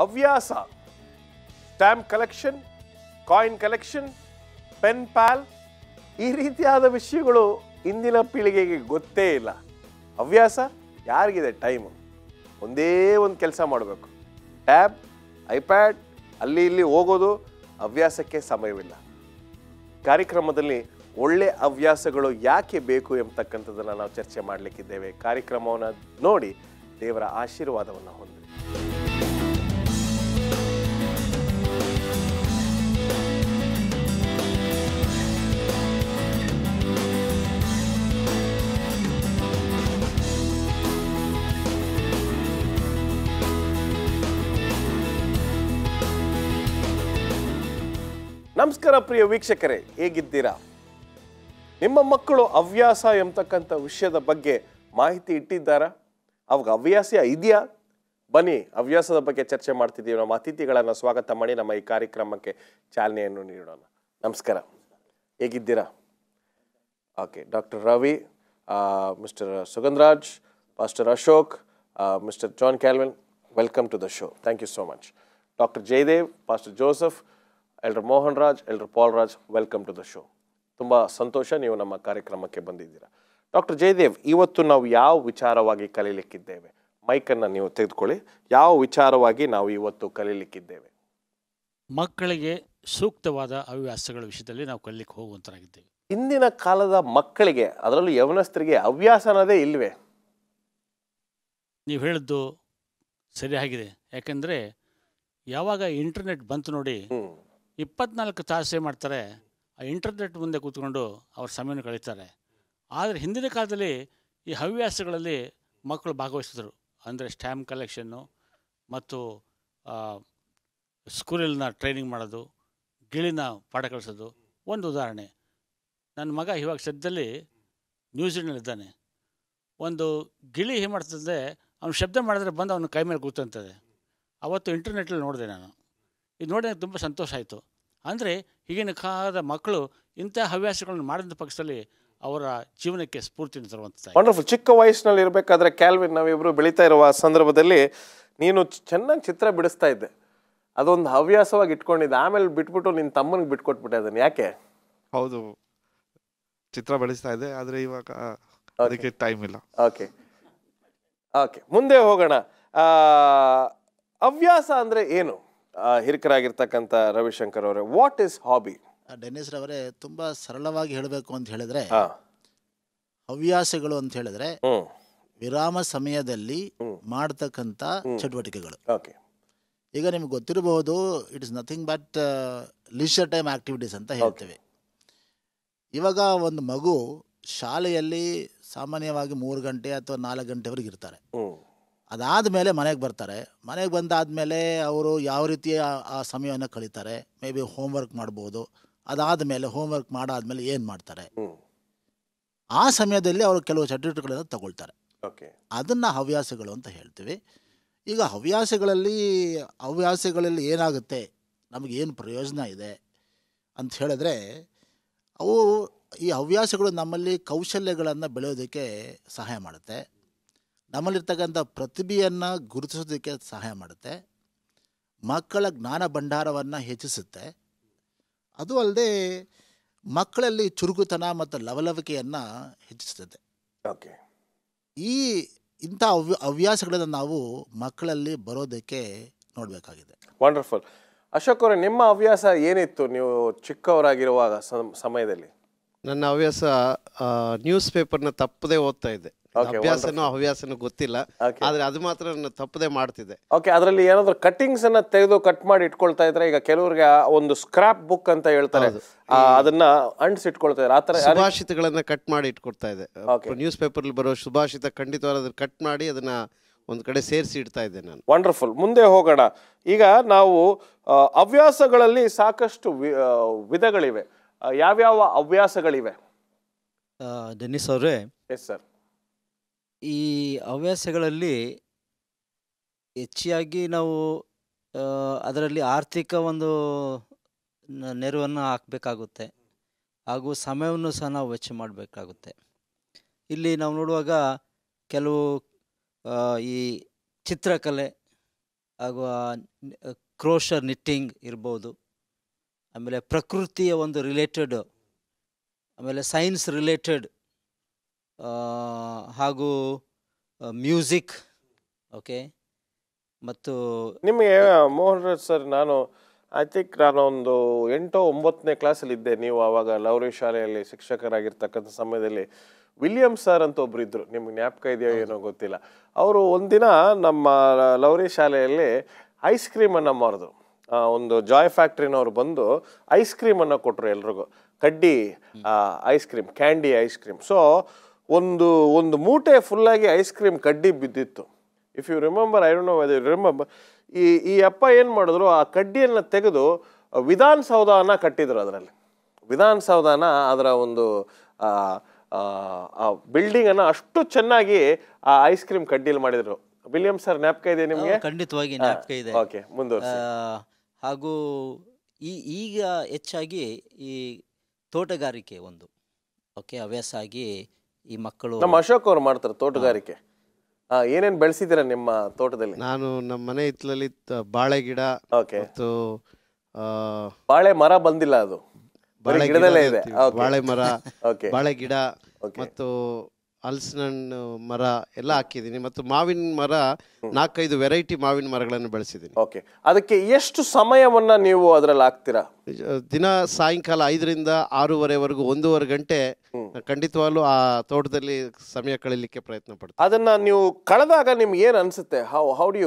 ಹವ್ಯಾಸ stamp collection coin collection pen pal ಈ ರೀತಿಯಾದ ವಿಷಯಗಳು ಇಂದಿನ ಪೀಳಿಗೆಗೆ ಗೊತ್ತೇ ಇಲ್ಲ ಹವ್ಯಾಸ ಯಾರಿಗಿದೆ ಟೈಮು ಒಂದೇ ಒಂದು ಕೆಲಸ ಮಾಡಬೇಕು ಟ್ಯಾಬ್ ಐಪ್ಯಾಡ್ ಅಲ್ಲಿ ಇಲ್ಲಿ ಹೋಗೋದು ಹವ್ಯಾಸಕ್ಕೆ ಸಮಯವಿಲ್ಲ ಕಾರ್ಯಕ್ರಮದಲ್ಲಿ ಒಳ್ಳೆ ಹವ್ಯಾಸಗಳು ಯಾಕೆ ಬೇಕು ಎಂಬತಕ್ಕಂಥದ್ದನ್ನು ನಾವು ಚರ್ಚೆ ಮಾಡಲಿಕ್ಕಿದ್ದೇವೆ ಕಾರ್ಯಕ್ರಮವನ್ನು ನೋಡಿ ದೇವರ ಆಶೀರ್ವಾದವನ್ನು ಹೊಂದ ನಮಸ್ಕಾರ ಪ್ರಿಯ ವೀಕ್ಷಕರೇ ಹೇಗಿದ್ದೀರಾ ನಿಮ್ಮ ಮಕ್ಕಳು ಹವ್ಯಾಸ ಎಂಬತಕ್ಕಂಥ ವಿಷಯದ ಬಗ್ಗೆ ಮಾಹಿತಿ ಇಟ್ಟಿದ್ದಾರಾ ಅವಾಗ ಹವ್ಯಾಸ ಇದೆಯಾ ಬನ್ನಿ ಹವ್ಯಾಸದ ಬಗ್ಗೆ ಚರ್ಚೆ ಮಾಡ್ತಿದ್ದೀವಿ ನಮ್ಮ ಅತಿಥಿಗಳನ್ನು ಸ್ವಾಗತ ಮಾಡಿ ನಮ್ಮ ಈ ಕಾರ್ಯಕ್ರಮಕ್ಕೆ ಚಾಲನೆಯನ್ನು ನೀಡೋಣ ನಮಸ್ಕಾರ ಹೇಗಿದ್ದೀರಾ okay doctor Ravi mister Sugandharaj pastor Ashok mister John Calvin welcome to the show thank you so much doctor Jayadev pastor Joseph ಎಲ್ರ ಮೋಹನ್ ರಾಜ್ ಎಲ್ರ Paul Raj welcome to the show ತುಂಬ ಸಂತೋಷ ನೀವು ನಮ್ಮ ಕಾರ್ಯಕ್ರಮಕ್ಕೆ ಬಂದಿದ್ದೀರಾ ಡಾಕ್ಟರ್ ಜಯದೇವ್ ಇವತ್ತು ನಾವು ಯಾವ ವಿಚಾರವಾಗಿ ಕಲೀಲಿಕ್ಕಿದ್ದೇವೆ ಮೈಕನ್ನು ನೀವು ತೆಗೆದುಕೊಳ್ಳಿ ಯಾವ ವಿಚಾರವಾಗಿ ನಾವು ಇವತ್ತು ಕಲೀಲಿಕ್ಕಿದ್ದೇವೆ ಮಕ್ಕಳಿಗೆ ಸೂಕ್ತವಾದ ಹವ್ಯಾಸಗಳ ವಿಷಯದಲ್ಲಿ ನಾವು ಕಲಿಲಿಕ್ಕೆ ಹೋಗುವಂತರಾಗಿದ್ದೇವೆ ಇಂದಿನ ಕಾಲದ ಮಕ್ಕಳಿಗೆ ಅದರಲ್ಲೂ ಯವನಸ್ಥರಿಗೆ ಹವ್ಯಾಸ ಅನ್ನೋದೇ ಇಲ್ಲವೇ ನೀವು ಹೇಳಿದ್ದು ಸರಿಯಾಗಿದೆ ಯಾಕೆಂದರೆ ಯಾವಾಗ ಇಂಟರ್ನೆಟ್ ಬಂತು ನೋಡಿ ಇಪ್ಪತ್ನಾಲ್ಕು ತಾಸು ಏನು ಮಾಡ್ತಾರೆ ಆ ಇಂಟರ್ನೆಟ್ ಮುಂದೆ ಕೂತ್ಕೊಂಡು ಅವ್ರ ಸಮಯವನ್ನು ಕಳೀತಾರೆ ಆದರೆ ಹಿಂದಿನ ಕಾಲದಲ್ಲಿ ಈ ಹವ್ಯಾಸಗಳಲ್ಲಿ ಮಕ್ಕಳು ಭಾಗವಹಿಸಿದ್ರು ಅಂದರೆ ಸ್ಟ್ಯಾಂಪ್ ಕಲೆಕ್ಷನ್ನು ಮತ್ತು ಸ್ಕೂಲಲ್ಲಿನ ಟ್ರೈನಿಂಗ್ ಮಾಡೋದು ಗಿಳಿನ ಪಾಠ ಕಲಿಸೋದು ಒಂದು ಉದಾಹರಣೆ ನನ್ನ ಮಗ ಇವಾಗ ಸದ್ಯದಲ್ಲಿ ನ್ಯೂಜಿಲೆಂಡಲ್ಲಿದ್ದಾನೆ ಒಂದು ಗಿಳಿ ಏನು ಮಾಡ್ತದೆ ಅವ್ನು ಶಬ್ದ ಮಾಡಿದ್ರೆ ಬಂದು ಅವನ ಕೈ ಮೇಲೆ ಕೂತಂತದೆ ಅವತ್ತು ಇಂಟರ್ನೆಟಲ್ಲಿ ನೋಡಿದೆ ನಾನು ಇದು ನೋಡಿ ತುಂಬ ಸಂತೋಷ ಆಯಿತು ಅಂದರೆ ಈಗಿನ ಕಾಲದ ಮಕ್ಕಳು ಇಂಥ ಹವ್ಯಾಸಗಳನ್ನು ಮಾಡಿದ ಪಕ್ಷದಲ್ಲಿ ಅವರ ಜೀವನಕ್ಕೆ ಸ್ಫೂರ್ತಿ ತರುವಂಥದ್ದು ವಂಡರ್ಫುಲ್ ಚಿಕ್ಕ ವಯಸ್ಸಿನಲ್ಲಿ ಇರಬೇಕಾದ್ರೆ ಕ್ಯಾಲ್ವಿನ್ ನಾವಿಬ್ಬರು ಬೆಳೀತಾ ಇರುವ ಸಂದರ್ಭದಲ್ಲಿ ನೀನು ಚೆನ್ನಾಗಿ ಚಿತ್ರ ಬಿಡಿಸ್ತಾ ಇದ್ದೆ ಅದೊಂದು ಹವ್ಯಾಸವಾಗಿ ಇಟ್ಕೊಂಡಿದ್ದೆ ಆಮೇಲೆ ಬಿಟ್ಬಿಟ್ಟು ನಿನ್ನ ತಮ್ಮನಿಗೆ ಬಿಟ್ಕೊಟ್ಬಿಟ್ಟೆ ಅದನ್ನು ಯಾಕೆ ಹೌದು ಚಿತ್ರ ಬೆಳೆಸ್ತಾ ಇದೆ ಆದರೆ ಇವಾಗ ಅದಕ್ಕೆ ಟೈಮ್ ಇಲ್ಲ ಓಕೆ ಓಕೆ ಮುಂದೆ ಹೋಗೋಣ ಹವ್ಯಾಸ ಅಂದರೆ ಏನು ಹಿರಿಕರಾಗಿರ್ತಕ್ಕಂಥ ರವಿಶಂಕರ್ ಅವರೇ ವಾಟ್ ಇಸ್ ಹಾಬಿ ಡೆನಿಸ್ ರವರೇ ತುಂಬಾ ಸರಳವಾಗಿ ಹೇಳಬೇಕು ಅಂತ ಹೇಳಿದ್ರೆ ಹವ್ಯಾಸಗಳು ಅಂತ ಹೇಳಿದ್ರೆ ವಿರಾಮ ಸಮಯದಲ್ಲಿ ಮಾಡತಕ್ಕಂಥ ಚಟುವಟಿಕೆಗಳು ಈಗ ನಿಮ್ಗೆ ಗೊತ್ತಿರಬಹುದು it is nothing but leisure time activities ಅಂತ ಹೇಳ್ತೇವೆ ಇವಾಗ ಒಂದು ಮಗು ಶಾಲೆಯಲ್ಲಿ ಸಾಮಾನ್ಯವಾಗಿ ಮೂರು ಗಂಟೆ ಅಥವಾ ನಾಲ್ಕು ಗಂಟೆವರೆಗೆ ಇರ್ತಾರೆ ಅದಾದ ಮೇಲೆ ಮನೆಗೆ ಬರ್ತಾರೆ ಮನೆಗೆ ಬಂದಾದಮೇಲೆ ಅವರು ಯಾವ ರೀತಿಯ ಆ ಸಮಯವನ್ನು ಕಳೀತಾರೆ ಮೇ ಬಿ ಹೋಮ್ವರ್ಕ್ ಮಾಡ್ಬೋದು ಅದಾದ ಮೇಲೆ ಹೋಮ್ವರ್ಕ್ ಮಾಡಾದ್ಮೇಲೆ ಏನು ಮಾಡ್ತಾರೆ ಆ ಸಮಯದಲ್ಲಿ ಅವರು ಕೆಲವು ಚಟುವಟಿಕೆಗಳನ್ನು ತಗೊಳ್ತಾರೆ ಅದನ್ನು ಹವ್ಯಾಸಗಳು ಅಂತ ಹೇಳ್ತೀವಿ ಈಗ ಹವ್ಯಾಸಗಳಲ್ಲಿ ಹವ್ಯಾಸಗಳಲ್ಲಿ ಏನಾಗುತ್ತೆ ನಮಗೇನು ಪ್ರಯೋಜನ ಇದೆ ಅಂತ ಹೇಳಿದ್ರೆ ಅವು ಈ ಹವ್ಯಾಸಗಳು ನಮ್ಮಲ್ಲಿ ಕೌಶಲ್ಯಗಳನ್ನು ಬೆಳೆಯೋದಕ್ಕೆ ಸಹಾಯ ಮಾಡುತ್ತೆ ನಮ್ಮಲ್ಲಿರ್ತಕ್ಕಂಥ ಪ್ರತಿಭೆಯನ್ನು ಗುರುತಿಸೋದಕ್ಕೆ ಸಹಾಯ ಮಾಡುತ್ತೆ ಮಕ್ಕಳ ಜ್ಞಾನ ಭಂಡಾರವನ್ನು ಹೆಚ್ಚಿಸುತ್ತೆ ಅದು ಅಲ್ಲದೆ ಮಕ್ಕಳಲ್ಲಿ ಚುರುಕುತನ ಮತ್ತು ಲವಲವಿಕೆಯನ್ನು ಹೆಚ್ಚಿಸುತ್ತದೆ ಓಕೆ ಈ ಇಂಥ ಅವ್ಯ ಹವ್ಯಾಸಗಳನ್ನು ನಾವು ಮಕ್ಕಳಲ್ಲಿ ಬರೋದಕ್ಕೆ ನೋಡಬೇಕಾಗಿದೆ ವಂಡರ್ಫುಲ್ ಅಶೋಕ್ ಅವರೇ ನಿಮ್ಮ ಹವ್ಯಾಸ ಏನಿತ್ತು ನೀವು ಚಿಕ್ಕವರಾಗಿರುವಾಗ ಸಮಯದಲ್ಲಿ ನನ್ನ ಹವ್ಯಾಸ ನ್ಯೂಸ್ ಪೇಪರ್ನ ತಪ್ಪದೇ ಓದ್ತಾ ಇದ್ದೆ ಅಭ್ಯಾಸನೋ ಹವ್ಯಾಸನೋ ಗೊತ್ತಿಲ್ಲ ಆದ್ರೆ ಅದು ಮಾತ್ರ ನಾನು ತಪ್ಪದೆ ಮಾಡ್ತಿದ್ದೆ ಓಕೆ ಅದರಲ್ಲಿ ಏನಾದ್ರು ಕಟ್ಟಿಂಗ್ಸ್ ಅನ್ನ ತೆಗೆದು ಕಟ್ ಮಾಡಿ ಇಟ್ಕೊಳ್ತಾ ಇದ್ರೆ ಈಗ ಕೆಲವರಿಗೆ ಒಂದು ಸ್ಕ್ರಾಪ್ ಬುಕ್ ಅಂತ ಹೇಳ್ತಾರೆ ಅದನ್ನ ಅಂಟಿಸಿಟ್ಕೊಳ್ತಾ ಇದ್ದಾರೆ ಆತರ ಸುಭಾಷಿತಗಳನ್ನ ಕಟ್ ಮಾಡಿ ಇಟ್ಕೊಳ್ತಾ ಇದೆ ನ್ಯೂಸ್ ಪೇಪರ್ ಬರೋ ಸುಭಾಷಿತ ಖಂಡಿತವಾಗಿ ಕಟ್ ಮಾಡಿ ಅದನ್ನ ಒಂದು ಕಡೆ ಸೇರಿಸಿ ಇಡ್ತಾ ಇದ್ದೆ ನಾನು ವಂಡರ್ಫುಲ್ ಮುಂದೆ ಹೋಗೋಣ ಈಗ ನಾವು ಹವ್ಯಾಸಗಳಲ್ಲಿ ಸಾಕಷ್ಟು ವಿಧಗಳಿವೆ ಯಾವ್ಯಾವ ಹವ್ಯಾಸಗಳಿವೆ ಡೆನ್ನಿಸ್ ಅವರೇ ಎಸ್ ಸರ್ ಈ ಹವ್ಯಾಸಗಳಲ್ಲಿ ಹೆಚ್ಚಾಗಿ ನಾವು ಅದರಲ್ಲಿ ಆರ್ಥಿಕ ಒಂದು ನೆರವನ್ನು ಹಾಕಬೇಕಾಗುತ್ತೆ ಹಾಗೂ ಸಮಯವನ್ನು ಸಹ ನಾವು ವೆಚ್ಚ ಮಾಡಬೇಕಾಗುತ್ತೆ ಇಲ್ಲಿ ನಾವು ನೋಡುವಾಗ ಕೆಲವು ಈ ಚಿತ್ರಕಲೆ ಹಾಗೂ ಕ್ರೋಷರ್ ನಿಟ್ಟಿಂಗ್ ಇರ್ಬೋದು ಆಮೇಲೆ ಪ್ರಕೃತಿಯ ಒಂದು ರಿಲೇಟೆಡ್ ಆಮೇಲೆ ಸೈನ್ಸ್ ರಿಲೇಟೆಡ್ ಹಾಗೂ ಮ್ಯೂಸಿಕ್ ಓಕೆ ಮತ್ತು ನಿಮಗೆ ಮೋಹನ್ ಸರ್ ನಾನು ಐ ಥಿಂಕ್ ನಾನು ಒಂದು ಎಂಟೋ ಒಂಬತ್ತನೇ ಕ್ಲಾಸಲ್ಲಿ ಇದ್ದೆ ನೀವು ಆವಾಗ ಲೌರಿ ಶಾಲೆಯಲ್ಲಿ ಶಿಕ್ಷಕರಾಗಿರ್ತಕ್ಕಂಥ ಸಮಯದಲ್ಲಿ ವಿಲಿಯಂ ಸರ್ ಅಂತ ಒಬ್ರು ಇದ್ರು ನಿಮ್ಗೆ ಜ್ಞಾಪಕ ಇದೆಯೋ ಏನೋ ಗೊತ್ತಿಲ್ಲ ಅವರು ಒಂದಿನ ನಮ್ಮ ಲೌರಿ ಶಾಲೆಯಲ್ಲಿ ಐಸ್ ಕ್ರೀಮನ್ನು ಮಾರಿದ್ರು ಒಂದು ಜಾಯ್ ಫ್ಯಾಕ್ಟ್ರಿನವ್ರು ಬಂದು ಐಸ್ ಕ್ರೀಮನ್ನು ಕೊಟ್ಟರು ಎಲ್ರಿಗೂ ಕಡ್ಡಿ ice cream candy ice cream so ಒಂದು ಒಂದು ಮೂಟೆ ಫುಲ್ಲಾಗಿ ಐಸ್ ಕ್ರೀಮ್ ಕಡ್ಡಿ ಬಿದ್ದಿತ್ತು if you remember I don't know whether remember ಈ ಈ ಅಪ್ಪ ಏನು ಮಾಡಿದ್ರು ಆ ಕಡ್ಡಿಯನ್ನು ತೆಗೆದು ವಿಧಾನಸೌಧನ ಕಟ್ಟಿದ್ರು ಅದರಲ್ಲಿ ವಿಧಾನಸೌಧನ ಅದರ ಒಂದು ಬಿಲ್ಡಿಂಗನ್ನು ಅಷ್ಟು ಚೆನ್ನಾಗಿ ಆ ಐಸ್ ಕ್ರೀಮ್ ಕಡ್ಡಿಯಲ್ಲಿ ಮಾಡಿದರು ವಿಲಿಯಮ್ ಸರ್ ನ್ಯಾಪ್ಕ ಇದೆ ನಿಮಗೆ ಖಂಡಿತವಾಗಿ ಇದೆ ಓಕೆ ಮುಂದುವರಿಸಿ ಹಾಗೂ ಈ ಈಗ ಹೆಚ್ಚಾಗಿ ಈ ತೋಟಗಾರಿಕೆ ಒಂದು ಓಕೆ ಹವ್ಯಾಸ ಆಗಿ ಈ ಮಕ್ಕಳು ನಮ್ಮ ಅಶೋಕ್ ಅವರು ಮಾಡ್ತಾರೆ ತೋಟಗಾರಿಕೆ ಏನೇನು ಬೆಳೆಸಿದ್ದೀರಾ ನಿಮ್ಮ ತೋಟದಲ್ಲಿ ನಾನು ನಮ್ಮ ಮನೆ ಹಿತ್ತಲಲ್ಲಿ ಬಾಳೆ ಗಿಡ ಮತ್ತು ಬಾಳೆ ಮರ ಬಂದಿಲ್ಲ ಅದು ಬಾಳೆ ಇದೆ ಬಾಳೆ ಮರ ಬಾಳೆ ಗಿಡ ಮತ್ತು ಹಲಸಿನ ಮರ ಎಲ್ಲ ಹಾಕಿದ್ದೀನಿ ಮತ್ತು ಮಾವಿನ ಮರ ನಾಲ್ಕೈದು ವೆರೈಟಿ ಮಾವಿನ ಮರಗಳನ್ನು ಬೆಳೆಸಿದ್ದೀನಿ ಓಕೆ ಅದಕ್ಕೆ ಎಷ್ಟು ಸಮಯವನ್ನ ನೀವು ಅದರಲ್ಲಿ ಹಾಕ್ತೀರಾ ದಿನ ಸಾಯಂಕಾಲ ಐದರಿಂದ ಆರೂವರೆವರೆಗೂ ಒಂದೂವರೆ ಗಂಟೆ ಖಂಡಿತವಾಗ್ಲೂ ಆ ತೋಟದಲ್ಲಿ ಸಮಯ ಕಳಿಲಿಕ್ಕೆ ಪ್ರಯತ್ನ ಪಡ್ತೀವಿ ಅದನ್ನ ನೀವು ಕಳೆದಾಗ ನಿಮ್ಗೆ ಏನ್ ಅನ್ಸುತ್ತೆ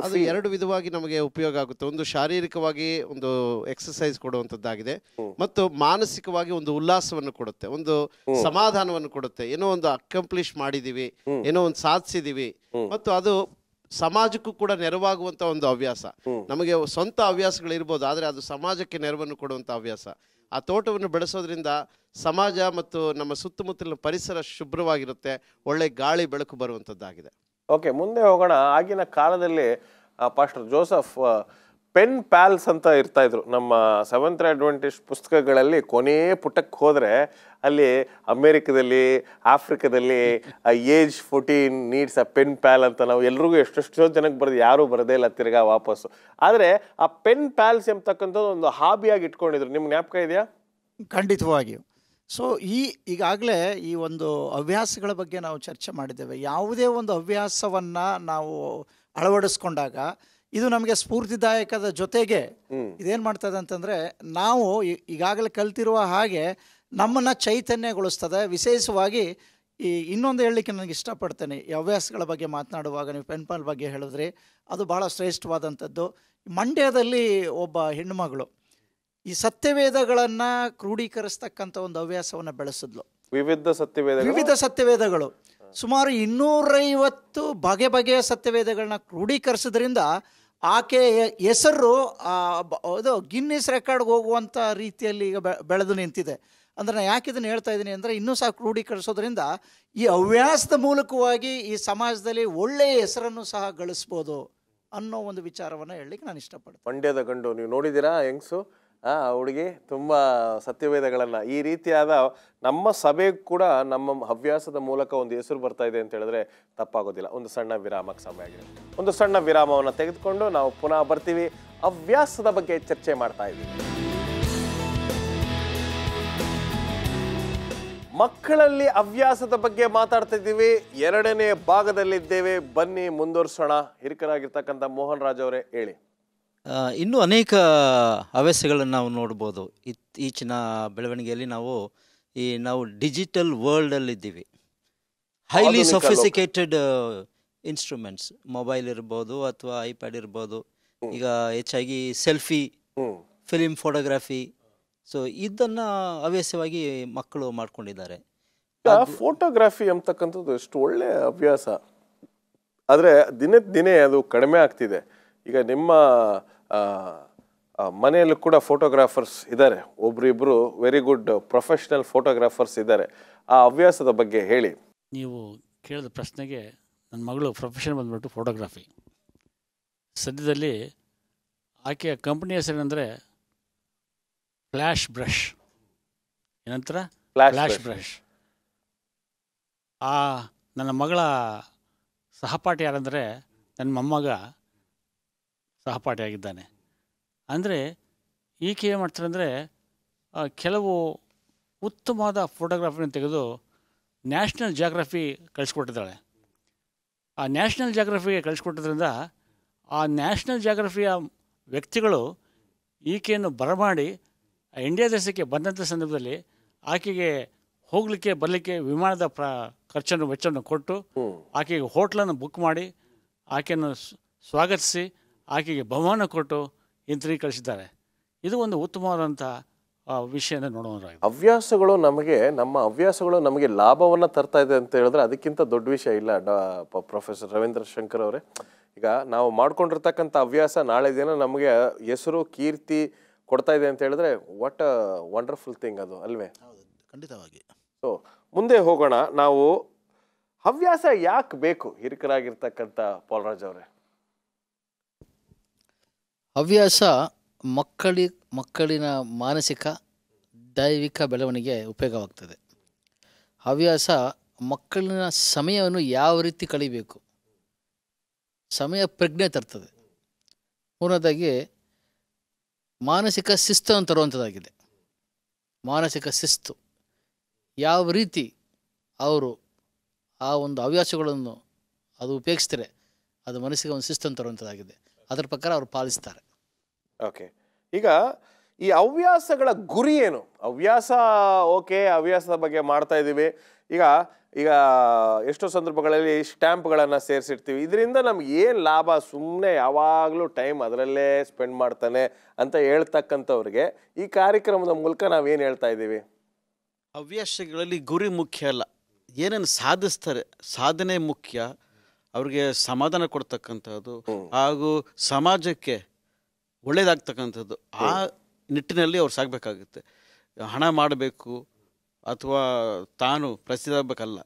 ಅದು ಎರಡು ವಿಧವಾಗಿ ನಮಗೆ ಉಪಯೋಗ ಆಗುತ್ತೆ ಒಂದು ಶಾರೀರಿಕವಾಗಿ ಒಂದು ಎಕ್ಸಸೈಸ್ ಕೊಡುವಂತದ್ದಾಗಿದೆ ಮತ್ತು ಮಾನಸಿಕವಾಗಿ ಒಂದು ಉಲ್ಲಾಸವನ್ನು ಕೊಡುತ್ತೆ ಒಂದು ಸಮಾಧಾನವನ್ನು ಕೊಡುತ್ತೆ ಏನೋ ಒಂದು ಅಕಂಪ್ಲಿಷ್ ಮಾಡಿದೀವಿ ಏನೋ ಒಂದು ಸಾಧಿಸಿದೀವಿ ಮತ್ತು ಅದು ಸಮಾಜಕ್ಕೂ ಕೂಡ ನೆರವಾಗುವಂತ ಒಂದು ಹವ್ಯಾಸ ನಮಗೆ ಸ್ವಂತ ಹವ್ಯಾಸಗಳು ಇರ್ಬೋದು ಆದ್ರೆ ಅದು ಸಮಾಜಕ್ಕೆ ನೆರವನ್ನು ಕೊಡುವಂತ ಹವ್ಯಾಸ ಆ ತೋಟವನ್ನು ಬೆಳೆಸೋದ್ರಿಂದ ಸಮಾಜ ಮತ್ತು ನಮ್ಮ ಸುತ್ತಮುತ್ತಲಿನ ಪರಿಸರ ಶುಭ್ರವಾಗಿರುತ್ತೆ ಒಳ್ಳೆ ಗಾಳಿ ಬೆಳಕು ಬರುವಂಥದ್ದಾಗಿದೆ ಓಕೆ ಮುಂದೆ ಹೋಗೋಣ ಆಗಿನ ಕಾಲದಲ್ಲಿ ಪಾಸ್ಟರ್ ಜೋಸಫ್ ಪೆನ್ ಪ್ಯಾಲ್ಸ್ ಅಂತ ಇರ್ತಾಯಿದ್ರು ನಮ್ಮ ಸೆವೆಂತ್ ಅಡ್ವಾಂಟೇಜ್ ಪುಸ್ತಕಗಳಲ್ಲಿ ಕೊನೆಯ ಪುಟಕ್ಕೆ ಹೋದರೆ ಅಲ್ಲಿ ಅಮೇರಿಕದಲ್ಲಿ ಆಫ್ರಿಕಾದಲ್ಲಿ age fourteen needs a pen pal ಅಂತ ನಾವು ಎಲ್ರಿಗೂ ಎಷ್ಟೆಷ್ಟೋ ಜನಕ್ಕೆ ಬರೆದು ಯಾರೂ ಬರದೇ ಇಲ್ಲ ತಿರ್ಗಾ ವಾಪಸ್ಸು ಆದರೆ ಆ ಪೆನ್ ಪ್ಯಾಲ್ಸ್ ಎಂಬತಕ್ಕಂಥದ್ದು ಒಂದು ಹಾಬಿಯಾಗಿ ಇಟ್ಕೊಂಡಿದ್ರು ನಿಮ್ಗೆ ಜ್ಞಾಪಕ ಇದೆಯಾ ಖಂಡಿತವಾಗಿಯೂ ಸೊ ಈ ಈಗಾಗಲೇ ಈ ಒಂದು ಹವ್ಯಾಸಗಳ ಬಗ್ಗೆ ನಾವು ಚರ್ಚೆ ಮಾಡಿದ್ದೇವೆ ಯಾವುದೇ ಒಂದು ಹವ್ಯಾಸವನ್ನು ನಾವು ಅಳವಡಿಸ್ಕೊಂಡಾಗ ಇದು ನಮಗೆ ಸ್ಫೂರ್ತಿದಾಯಕದ ಜೊತೆಗೆ ಇದೇನ್ ಮಾಡ್ತದೆ ಅಂತಂದ್ರೆ ನಾವು ಈಗಾಗಲೇ ಕಲ್ತಿರುವ ಹಾಗೆ ನಮ್ಮನ್ನ ಚೈತನ್ಯಗೊಳಿಸ್ತದೆ ವಿಶೇಷವಾಗಿ ಈ ಇನ್ನೊಂದು ಹೇಳಲಿಕ್ಕೆ ನನಗೆ ಇಷ್ಟಪಡ್ತೇನೆ ಈ ಹವ್ಯಾಸಗಳ ಬಗ್ಗೆ ಮಾತನಾಡುವಾಗ ನೀವು ಪೆನ್ಪಾಲ್ ಬಗ್ಗೆ ಹೇಳಿದ್ರಿ ಅದು ಭಾಳ ಶ್ರೇಷ್ಠವಾದಂಥದ್ದು ಮಂಡ್ಯದಲ್ಲಿ ಒಬ್ಬ ಹೆಣ್ಣುಮಗಳು ಈ ಸತ್ಯವೇದಗಳನ್ನು ಕ್ರೋಢೀಕರಿಸ್ತಕ್ಕಂಥ ಒಂದು ಹವ್ಯಾಸವನ್ನು ಬೆಳೆಸಿದ್ಲು ವಿವಿಧ ಸತ್ಯವೇದ ವಿವಿಧ ಸತ್ಯವೇದಗಳು ಸುಮಾರು ಇನ್ನೂರೈವತ್ತು ಬಗೆ ಬಗೆಯ ಸತ್ಯವೇದಗಳನ್ನ ಕ್ರೋಢೀಕರಿಸೋದ್ರಿಂದ ಆಕೆ ಹೆಸರು ಅದು ಗಿನ್ನಿಸ್ ರೆಕಾರ್ಡ್ಗೆ ಹೋಗುವಂಥ ರೀತಿಯಲ್ಲಿ ಈಗ ಬೆಳೆದು ನಿಂತಿದೆ ಅಂದರೆ ನಾನು ಯಾಕೆ ಇದನ್ನು ಹೇಳ್ತಾ ಇದ್ದೀನಿ ಅಂದರೆ ಇನ್ನೂ ಸಹ ಕ್ರೋಢೀಕರಿಸೋದ್ರಿಂದ ಈ ಹವ್ಯಾಸದ ಮೂಲಕವಾಗಿ ಈ ಸಮಾಜದಲ್ಲಿ ಒಳ್ಳೆಯ ಹೆಸರನ್ನು ಸಹ ಗಳಿಸ್ಬೋದು ಅನ್ನೋ ಒಂದು ವಿಚಾರವನ್ನು ಹೇಳಲಿಕ್ಕೆ ನಾನು ಇಷ್ಟಪಡ್ತೀನಿ ಮಂಡ್ಯದ ಗಂಡು ನೀವು ನೋಡಿದ್ದೀರಾ ಹೆಂಗ್ಸು ಆ ಹುಡುಗಿ ತುಂಬ ಸತ್ಯವೇದಗಳನ್ನು ಈ ರೀತಿಯಾದ ನಮ್ಮ ಸಭೆ ಕೂಡ ನಮ್ಮ ಹವ್ಯಾಸದ ಮೂಲಕ ಒಂದು ಹೆಸರು ಬರ್ತಾ ಇದೆ ಅಂತ ಹೇಳಿದ್ರೆ ತಪ್ಪಾಗೋದಿಲ್ಲ ಒಂದು ಸಣ್ಣ ವಿರಾಮಕ್ಕೆ ಸಮಯ ಆಗಿದೆ ಒಂದು ಸಣ್ಣ ವಿರಾಮವನ್ನು ತೆಗೆದುಕೊಂಡು ನಾವು ಪುನಃ ಬರ್ತೀವಿ ಹವ್ಯಾಸದ ಬಗ್ಗೆ ಚರ್ಚೆ ಮಾಡ್ತಾ ಇದ್ದೀವಿ ಮಕ್ಕಳಲ್ಲಿ ಹವ್ಯಾಸದ ಬಗ್ಗೆ ಮಾತಾಡ್ತಾ ಇದ್ದೀವಿ ಎರಡನೇ ಭಾಗದಲ್ಲಿದ್ದೇವೆ ಬನ್ನಿ ಮುಂದುವರ್ಸೋಣ ಹಿರಿಕರಾಗಿರ್ತಕ್ಕಂಥ ಮೋಹನ್ ರಾಜ್ ಅವರೇ ಹೇಳಿ ಇನ್ನೂ ಅನೇಕ ಹವ್ಯಾಸಗಳನ್ನು ನಾವು ನೋಡ್ಬೋದು ಇತ್ತೀಚಿನ ಬೆಳವಣಿಗೆಯಲ್ಲಿ ನಾವು ಈ ನಾವು ಡಿಜಿಟಲ್ ವರ್ಲ್ಡಲ್ಲಿದ್ದೀವಿ ಹೈಲಿ ಸೊಫಿಸಿಕೇಟೆಡ್ ಇನ್ಸ್ಟ್ರೂಮೆಂಟ್ಸ್ ಮೊಬೈಲ್ ಇರ್ಬೋದು ಅಥವಾ ಐಪ್ಯಾಡ್ ಇರ್ಬೋದು ಈಗ ಹೆಚ್ಚಾಗಿ ಸೆಲ್ಫಿ ಫಿಲಿಮ್ ಫೋಟೋಗ್ರಫಿ ಸೊ ಇದನ್ನು ಹವ್ಯಾಸವಾಗಿ ಮಕ್ಕಳು ಮಾಡ್ಕೊಂಡಿದ್ದಾರೆ ಫೋಟೋಗ್ರಫಿ ಅಂತಕ್ಕಂಥದ್ದು ಎಷ್ಟು ಒಳ್ಳೆಯ ಅಭ್ಯಾಸ ಆದರೆ ದಿನದ ದಿನೇ ಅದು ಕಡಿಮೆ ಆಗ್ತಿದೆ ಈಗ ನಿಮ್ಮ ಮನೆಯಲ್ಲೂ ಕೂಡ ಫೋಟೋಗ್ರಾಫರ್ಸ್ ಇದ್ದಾರೆ ಒಬ್ಬರಿಬ್ರು ವೆರಿ ಗುಡ್ ಪ್ರೊಫೆಷ್ನಲ್ ಫೋಟೋಗ್ರಾಫರ್ಸ್ ಇದ್ದಾರೆ ಆ ಹವ್ಯಾಸದ ಬಗ್ಗೆ ಹೇಳಿ ನೀವು ಕೇಳಿದ ಪ್ರಶ್ನೆಗೆ ನನ್ನ ಮಗಳು ಪ್ರೊಫೆಷನ್ ಬಂದ್ಬಿಟ್ಟು ಫೋಟೋಗ್ರಫಿ ಸದ್ಯದಲ್ಲಿ ಆಕೆಯ ಕಂಪ್ನಿ ಹೆಸರೇನೆಂದರೆ ಫ್ಲ್ಯಾಶ್ ಬ್ರಷ್ ಏನಂತರ ಫ್ಲ್ಯಾಶ್ ಬ್ರಷ್ ಆ ನನ್ನ ಮಗಳ ಸಹಪಾಠಿ ಯಾರಂದರೆ ನನ್ನ ಮೊಮ್ಮಗ ಸಹಪಾಠಿಯಾಗಿದ್ದಾನೆ ಅಂದರೆ ಈಕೆ ಏನು ಮಾಡ್ತಾರೆ ಅಂದರೆ ಕೆಲವು ಉತ್ತಮವಾದ ಫೋಟೋಗ್ರಾಫಿನ ತೆಗೆದು ನ್ಯಾಷನಲ್ ಜಾಗ್ರಫಿ ಕಳಿಸ್ಕೊಟ್ಟಿದ್ದಾಳೆ ಆ ನ್ಯಾಷನಲ್ ಜಾಗ್ರಫಿಗೆ ಕಳಿಸ್ಕೊಟ್ಟಿದ್ರಿಂದ ಆ ನ್ಯಾಷನಲ್ ಜಾಗ್ರಫಿಯ ವ್ಯಕ್ತಿಗಳು ಈಕೆಯನ್ನು ಬರಮಾಡಿ ಇಂಡಿಯಾ ದೇಶಕ್ಕೆ ಬಂದಂಥ ಸಂದರ್ಭದಲ್ಲಿ ಆಕೆಗೆ ಹೋಗಲಿಕ್ಕೆ ಬರಲಿಕ್ಕೆ ವಿಮಾನದ ಪ್ರ ಖರ್ಚನ್ನು ವೆಚ್ಚವನ್ನು ಕೊಟ್ಟು ಆಕೆಗೆ ಹೋಟ್ಲನ್ನು ಬುಕ್ ಮಾಡಿ ಆಕೆಯನ್ನು ಸ್ವಾಗತಿಸಿ ಆಕೆಗೆ ಬಹುಮಾನ ಕೊಟ್ಟು ಹಿಂತಿರುಗಿ ಕಳಿಸಿದ್ದಾರೆ ಇದು ಒಂದು ಉತ್ತಮವಾದಂಥ ವಿಷಯನ ನೋಡೋಣ ಹವ್ಯಾಸಗಳು ನಮಗೆ ನಮ್ಮ ಹವ್ಯಾಸಗಳು ನಮಗೆ ಲಾಭವನ್ನು ತರ್ತಾ ಇದೆ ಅಂತ ಹೇಳಿದ್ರೆ ಅದಕ್ಕಿಂತ ದೊಡ್ಡ ವಿಷಯ ಇಲ್ಲ ಡಾ ಪ್ರೊಫೆಸರ್ ರವೀಂದ್ರ ಶಂಕರ್ ಅವರೇ ಈಗ ನಾವು ಮಾಡ್ಕೊಂಡಿರ್ತಕ್ಕಂಥ ಹವ್ಯಾಸ ನಾಳೆ ದಿನ ನಮಗೆ ಹೆಸರು ಕೀರ್ತಿ ಕೊಡ್ತಾ ಇದೆ ಅಂತ ಹೇಳಿದ್ರೆ ವಾಟ್ ಅ ವಂಡರ್ಫುಲ್ ಥಿಂಗ್ ಅದು ಅಲ್ವೇ ಖಂಡಿತವಾಗಿ ಸೊ ಮುಂದೆ ಹೋಗೋಣ ನಾವು ಹವ್ಯಾಸ ಯಾಕೆ ಬೇಕು ಹಿರಿಕರಾಗಿರ್ತಕ್ಕಂಥ ಪಾಲ್ರಾಜ್ ಅವರೇ ಹವ್ಯಾಸ ಮಕ್ಕಳಿ ಮಕ್ಕಳಿನ ಮಾನಸಿಕ ದೈವಿಕ ಬೆಳವಣಿಗೆ ಉಪಯೋಗವಾಗ್ತದೆ ಹವ್ಯಾಸ ಮಕ್ಕಳಿನ ಸಮಯವನ್ನು ಯಾವ ರೀತಿ ಕಳಿಬೇಕು ಸಮಯ ಪ್ರಜ್ಞೆ ತರ್ತದೆ ಮೂರನೇದಾಗಿ ಮಾನಸಿಕ ಶಿಸ್ತನ್ನು ತರುವಂಥದ್ದಾಗಿದೆ ಮಾನಸಿಕ ಶಿಸ್ತು ಯಾವ ರೀತಿ ಅವರು ಆ ಒಂದು ಹವ್ಯಾಸಗಳನ್ನು ಅದು ಉಪಯೋಗಿಸ್ತಾರೆ ಅದು ಮನಸ್ಸಿಗೆ ಒಂದು ಶಿಸ್ತನ್ನು ತರುವಂಥದ್ದಾಗಿದೆ ಅದರ ಪ್ರಕಾರ ಅವರು ಪಾಲಿಸ್ತಾರೆ ಓಕೆ ಈಗ ಈ ಹವ್ಯಾಸಗಳ ಗುರಿ ಏನು ಹವ್ಯಾಸ ಓಕೆ ಹವ್ಯಾಸದ ಬಗ್ಗೆ ಮಾಡ್ತಾ ಇದ್ದೀವಿ ಈಗ ಈಗ ಎಷ್ಟೋ ಸಂದರ್ಭಗಳಲ್ಲಿ ಸ್ಟ್ಯಾಂಪ್ಗಳನ್ನು ಸೇರಿಸಿರ್ತೀವಿ ಇದರಿಂದ ನಮ್ಗೆ ಏನು ಲಾಭ ಸುಮ್ಮನೆ ಯಾವಾಗಲೂ ಟೈಮ್ ಅದರಲ್ಲೇ ಸ್ಪೆಂಡ್ ಮಾಡ್ತಾನೆ ಅಂತ ಹೇಳ್ತಕ್ಕಂಥವ್ರಿಗೆ ಈ ಕಾರ್ಯಕ್ರಮದ ಮೂಲಕ ನಾವೇನು ಹೇಳ್ತಾ ಇದ್ದೀವಿ ಹವ್ಯಾಸಗಳಲ್ಲಿ ಗುರಿ ಮುಖ್ಯ ಅಲ್ಲ ಏನನ್ನು ಸಾಧಿಸ್ತಾರೆ ಸಾಧನೆ ಮುಖ್ಯ ಅವ್ರಿಗೆ ಸಮಾಧಾನ ಕೊಡ್ತಕ್ಕಂಥದ್ದು ಹಾಗೂ ಸಮಾಜಕ್ಕೆ ಒಳ್ಳೇದಾಗ್ತಕ್ಕಂಥದ್ದು ಆ ನಿಟ್ಟಿನಲ್ಲಿ ಅವ್ರು ಸಾಗಬೇಕಾಗುತ್ತೆ ಹಣ ಮಾಡಬೇಕು ಅಥವಾ ತಾನು ಪ್ರಸಿದ್ಧಾಗಬೇಕಲ್ಲ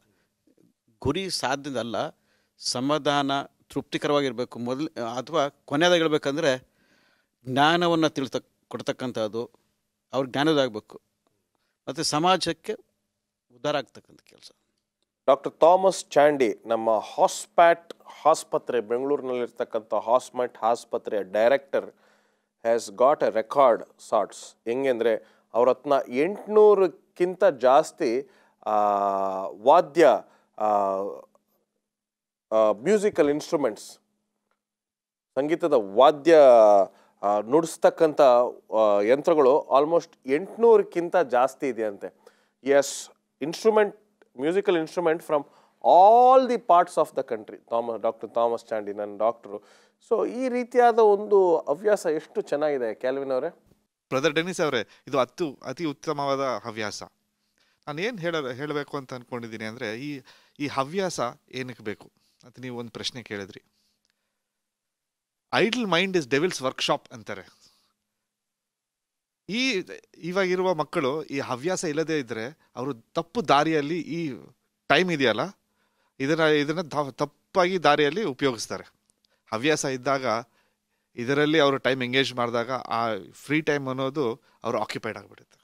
ಗುರಿ ಸಾಧ್ಯದಲ್ಲ ಸಮಾಧಾನ ತೃಪ್ತಿಕರವಾಗಿರಬೇಕು ಮೊದಲು ಅಥವಾ ಕೊನೆಯದಾಗಿ ಹೇಳ್ಬೇಕಂದ್ರೆ ಜ್ಞಾನವನ್ನು ತಿಳಿತ ಕೊಡ್ತಕ್ಕಂಥದ್ದು ಅವ್ರ ಜ್ಞಾನದಾಗಬೇಕು ಮತ್ತು ಸಮಾಜಕ್ಕೆ ಉದ್ಧಾರ ಆಗ್ತಕ್ಕಂಥ ಕೆಲಸ ಡಾಕ್ಟರ್ ಥಾಮಸ್ ಚಾಂಡಿ ನಮ್ಮ ಹಾಸ್ಪ್ಯಾಟ್ ಆಸ್ಪತ್ರೆ ಬೆಂಗಳೂರಿನಲ್ಲಿರ್ತಕ್ಕಂಥ ಹಾಸ್ಮ್ಯಾಟ್ ಆಸ್ಪತ್ರೆಯ director has got a record sorts ಹೆಂಗೆಂದರೆ ಅವ್ರ ಹತ್ರ ಎಂಟುನೂರಕ್ಕಿಂತ ಜಾಸ್ತಿ ವಾದ್ಯ ಮ್ಯೂಸಿಕಲ್ ಇನ್ಸ್ಟ್ರೂಮೆಂಟ್ಸ್ ಸಂಗೀತದ ವಾದ್ಯ ನುಡಿಸ್ತಕ್ಕಂಥ ಯಂತ್ರಗಳು ಆಲ್ಮೋಸ್ಟ್ ಎಂಟುನೂರಕ್ಕಿಂತ ಜಾಸ್ತಿ ಇದೆಯಂತೆ yes instrument musical instrument from all the parts of the country Thomas doctor Thomas Chandy ನನ್ನ ಡಾಕ್ಟ್ರು ಸೊ ಈ ರೀತಿಯಾದ ಒಂದು ಹವ್ಯಾಸ ಎಷ್ಟು ಚೆನ್ನಾಗಿದೆ ಕ್ಯಾಲ್ವಿನ್ ಅವರೇ ಬ್ರದರ್ ಡೆನಿಸ್ ಅವರೇ ಇದು ಅತ್ತು ಅತಿ ಉತ್ತಮವಾದ ಹವ್ಯಾಸ ನಾನು ಏನು ಹೇಳ ಹೇಳಬೇಕು ಅಂತ ಅಂದ್ಕೊಂಡಿದ್ದೀನಿ ಅಂದರೆ ಈ ಈ ಹವ್ಯಾಸ ಏನಕ್ಕೆ ಬೇಕು ಅಂತ ನೀವು ಒಂದು ಪ್ರಶ್ನೆ ಕೇಳಿದ್ರಿ idle mind is devil's workshop ಅಂತಾರೆ ಈ ಇವಾಗಿರುವ ಮಕ್ಕಳು ಈ ಹವ್ಯಾಸ ಇಲ್ಲದೇ ಇದ್ದರೆ ಅವರು ತಪ್ಪು ದಾರಿಯಲ್ಲಿ ಈ ಟೈಮ್ ಇದೆಯಲ್ಲ ಇದನ್ನ ಇದನ್ನ ತಪ್ಪಾಗಿ ದಾರಿಯಲ್ಲಿ ಉಪಯೋಗಿಸ್ತಾರೆ ಹವ್ಯಾಸ ಇದ್ದಾಗ ಇದರಲ್ಲಿ ಅವರು ಟೈಮ್ ಎಂಗೇಜ್ ಮಾಡಿದಾಗ ಆ ಫ್ರೀ ಟೈಮ್ ಅನ್ನೋದು ಅವರು ಆಕ್ಯುಪೈಡ್ ಆಗಿಬಿಡುತ್ತೆ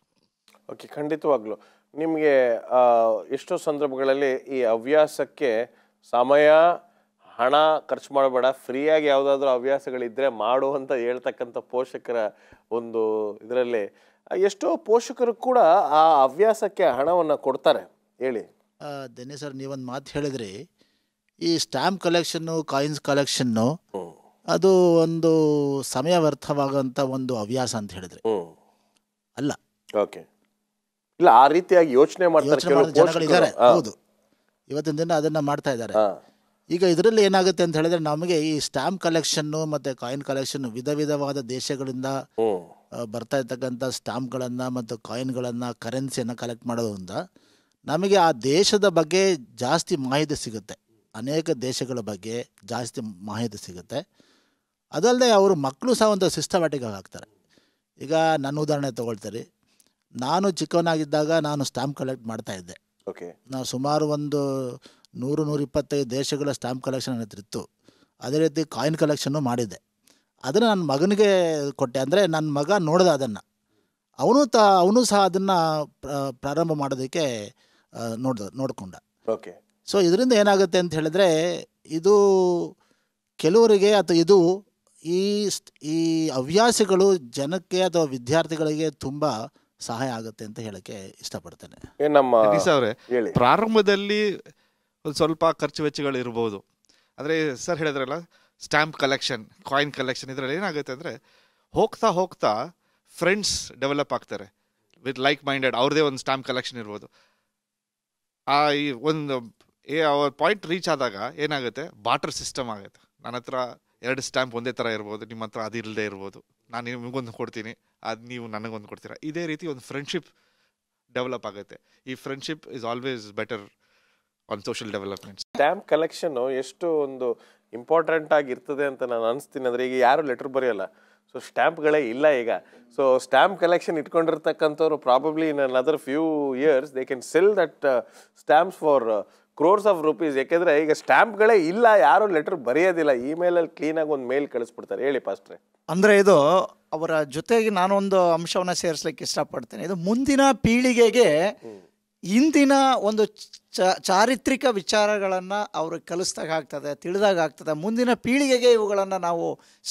ಓಕೆ ಖಂಡಿತವಾಗ್ಲೂ ನಿಮಗೆ ಎಷ್ಟೋ ಸಂದರ್ಭಗಳಲ್ಲಿ ಈ ಹವ್ಯಾಸಕ್ಕೆ ಸಮಯ ಹಣ ಖರ್ಚು ಮಾಡಬೇಡ ಫ್ರೀಯಾಗಿ ಯಾವುದಾದ್ರೂ ಹವ್ಯಾಸಗಳಿದ್ರೆ ಮಾಡು ಅಂತ ಹೇಳ್ತಕ್ಕಂಥ ಪೋಷಕರ ಒಂದು ಇದರಲ್ಲಿ ಎಷ್ಟೋ ಪೋಷಕರು ಕೂಡ ಆ ಹವ್ಯಾಸಕ್ಕೆ ಹಣವನ್ನು ಕೊಡ್ತಾರೆ ಹೇಳಿ ದನ್ಯ ಸರ್ ನೀವೊಂದು ಮಾತು ಹೇಳಿದ್ರಿ ಈ ಸ್ಟ್ಯಾಂಪ್ ಕಲೆಕ್ಷನ್ನು ಕಾಯಿನ್ಸ್ ಕಲೆಕ್ಷನ್ನು ಅದು ಒಂದು ಸಮಯ ವ್ಯರ್ಥವಾಗುವಂಥ ಒಂದು ಹವ್ಯಾಸ ಅಂತ ಹೇಳಿದ್ರಿ ಅಲ್ಲ ಓಕೆ ಇಲ್ಲ ಆ ರೀತಿಯಾಗಿ ಯೋಚನೆ ಮಾಡ್ತಾರೆ ಜನಗಳಿದ್ದಾರೆ ಹೌದು ಇವತ್ತಿನ ದಿನ ಅದನ್ನ ಮಾಡ್ತಾ ಇದ್ದಾರೆ ಈಗ ಇದರಲ್ಲಿ ಏನಾಗುತ್ತೆ ಅಂತ ಹೇಳಿದ್ರೆ ನಮಗೆ ಈ ಸ್ಟಾಂಪ್ ಕಲೆಕ್ಷನ್ನು ಮತ್ತೆ ಕಾಯಿನ್ ಕಲೆಕ್ಷನ್ ವಿಧ ವಿಧವಾದ ದೇಶಗಳಿಂದ ಬರ್ತಾ ಇರತಕ್ಕಂಥ ಸ್ಟಾಂಪ್ಗಳನ್ನು ಮತ್ತು ಕಾಯಿನ್ಗಳನ್ನು ಕರೆನ್ಸಿಯನ್ನು ಕಲೆಕ್ಟ್ ಮಾಡೋದ್ರಿಂದ ನಮಗೆ ಆ ದೇಶದ ಬಗ್ಗೆ ಜಾಸ್ತಿ ಮಾಹಿತಿ ಸಿಗುತ್ತೆ ಅನೇಕ ದೇಶಗಳ ಬಗ್ಗೆ ಜಾಸ್ತಿ ಮಾಹಿತಿ ಸಿಗುತ್ತೆ ಅದಲ್ಲದೆ ಅವರು ಮಕ್ಕಳು ಸಹ ಒಂದು ಸಿಸ್ಟಮ್ಯಾಟಿಕ್ ಆಗಿ ಹಾಕ್ತಾರೆ ಈಗ ನನ್ನ ಉದಾಹರಣೆ ತಗೊಳ್ತಾರೆ ನಾನು ಚಿಕ್ಕವನಾಗಿದ್ದಾಗ ನಾನು ಸ್ಟಾಂಪ್ ಕಲೆಕ್ಟ್ ಮಾಡ್ತಾ ಇದ್ದೆ ನಾವು ಸುಮಾರು ಒಂದು ನೂರು ನೂರಿಪ್ಪತ್ತೈದು ದೇಶಗಳ ಸ್ಟ್ಯಾಂಪ್ ಕಲೆಕ್ಷನ್ ನನ್ನ ಅದೇ ರೀತಿ ಕಾಯಿನ್ ಕಲೆಕ್ಷನ್ನು ಮಾಡಿದೆ ಅದನ್ನು ನನ್ನ ಮಗನಿಗೆ ಕೊಟ್ಟೆ ಅಂದರೆ ನನ್ನ ಮಗ ನೋಡಿದೆ ಅದನ್ನು ಅವನು ತ ಅವನು ಸಹ ಅದನ್ನು ಪ್ರಾರಂಭ ಮಾಡೋದಕ್ಕೆ ನೋಡ್ದ ನೋಡಿಕೊಂಡ ಓಕೆ ಸೊ ಇದರಿಂದ ಏನಾಗುತ್ತೆ ಅಂತ ಹೇಳಿದ್ರೆ ಇದು ಕೆಲವರಿಗೆ ಅಥವಾ ಇದು ಈ ಈ ಹವ್ಯಾಸಗಳು ಜನಕ್ಕೆ ಅಥವಾ ವಿದ್ಯಾರ್ಥಿಗಳಿಗೆ ತುಂಬ ಸಹಾಯ ಆಗುತ್ತೆ ಅಂತ ಹೇಳಕ್ಕೆ ಇಷ್ಟಪಡ್ತೇನೆ ಪ್ರಾರಂಭದಲ್ಲಿ ಒಂದು ಸ್ವಲ್ಪ ಖರ್ಚು ವೆಚ್ಚಗಳು ಇರ್ಬೋದು ಅಂದರೆ ಸರ್ ಹೇಳಿದ್ರಲ್ಲ ಸ್ಟ್ಯಾಂಪ್ ಕಲೆಕ್ಷನ್ ಕಾಯಿನ್ ಕಲೆಕ್ಷನ್ ಇದರಲ್ಲಿ ಏನಾಗುತ್ತೆ ಅಂದರೆ ಹೋಗ್ತಾ ಹೋಗ್ತಾ ಫ್ರೆಂಡ್ಸ್ ಡೆವಲಪ್ ಆಗ್ತಾರೆ ವಿತ್ ಲೈಕ್ ಮೈಂಡೆಡ್ ಅವ್ರದ್ದೇ ಒಂದು ಸ್ಟ್ಯಾಂಪ್ ಕಲೆಕ್ಷನ್ ಇರ್ಬೋದು ಆ ಈ ಒಂದು ಏ ಅವ್ರ ಪಾಯಿಂಟ್ ರೀಚ್ ಆದಾಗ ಏನಾಗುತ್ತೆ ಬಾಟರ್ ಸಿಸ್ಟಮ್ ಆಗುತ್ತೆ ನನ್ನ ಹತ್ರ ಎರಡು ಸ್ಟ್ಯಾಂಪ್ ಒಂದೇ ಥರ ಇರ್ಬೋದು ನಿಮ್ಮ ಹತ್ರ ಅದು ಇಲ್ಲದೆ ಇರ್ಬೋದು ನಾನು ನಿಮಗೊಂದು ಕೊಡ್ತೀನಿ ಅದು ನೀವು ನನಗೊಂದು ಕೊಡ್ತೀರಾ ಇದೇ ರೀತಿ ಒಂದು ಫ್ರೆಂಡ್ಶಿಪ್ ಡೆವಲಪ್ ಆಗುತ್ತೆ ಈ friendship is always better on social development stamp collection ಎಷ್ಟು ಒಂದು ಇಂಪಾರ್ಟೆಂಟ್ ಆಗಿರ್ತದೆ ಅಂತ ನಾನು ಅನಿಸ್ತೀನಿ ಅಂದರೆ ಈಗ ಯಾರು ಲೆಟರ್ ಬರೆಯಲ್ಲ ಸೊ ಸ್ಟ್ಯಾಂಪ್ಗಳೇ ಇಲ್ಲ ಈಗ ಸೊ ಸ್ಟ್ಯಾಂಪ್ ಕಲೆಕ್ಷನ್ ಇಟ್ಕೊಂಡಿರ್ತಕ್ಕಂಥವ್ರು probably in another few years they can sell that stamps for crores of rupees ಯಾಕೆಂದರೆ ಈಗ ಸ್ಟ್ಯಾಂಪ್ಗಳೇ ಇಲ್ಲ ಯಾರು ಲೆಟರ್ ಬರೆಯೋದಿಲ್ಲ ಇಮೇಲಲ್ಲಿ ಕ್ಲೀನಾಗಿ ಒಂದು ಮೇಲ್ ಕಳಿಸ್ಬಿಡ್ತಾರೆ ಹೇಳಿ ಪಾಸ್ಟ್ರೆ ಅಂದರೆ ಇದು ಅವರ ಜೊತೆಗೆ ನಾನೊಂದು ಅಂಶವನ್ನು ಸೇರಿಸ್ಲಿಕ್ಕೆ ಇಷ್ಟಪಡ್ತೇನೆ ಇದು ಮುಂದಿನ ಪೀಳಿಗೆಗೆ ಇಂದಿನ ಒಂದು ಚಾರಿತ್ರಿಕ ವಿಚಾರಗಳನ್ನು ಅವರು ಕಲಿಸ್ದಾಗ ಆಗ್ತದೆ ತಿಳಿದಾಗ ಆಗ್ತದೆ ಮುಂದಿನ ಪೀಳಿಗೆಗೆ ಇವುಗಳನ್ನು ನಾವು